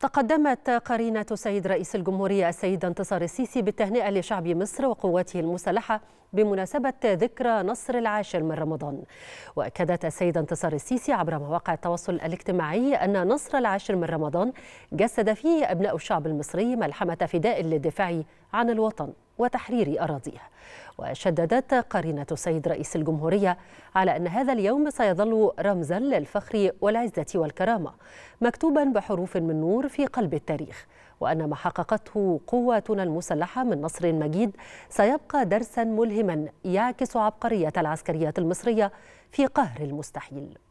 تقدمت قرينة سيد رئيس الجمهورية السيد انتصار السيسي بالتهنئة لشعب مصر وقواته المسلحة بمناسبة ذكرى نصر العاشر من رمضان وأكدت السيد انتصار السيسي عبر مواقع التواصل الاجتماعي أن نصر العاشر من رمضان جسد فيه أبناء الشعب المصري ملحمة فداء للدفاع عن الوطن وتحرير اراضيه وشددت قرينة السيد رئيس الجمهورية على أن هذا اليوم سيظل رمزا للفخر والعزة والكرامة مكتوبا بحروف من نور في قلب التاريخ وأن ما حققته قواتنا المسلحة من نصر مجيد سيبقى درسا ملهما يعكس عبقرية العسكريات المصرية في قهر المستحيل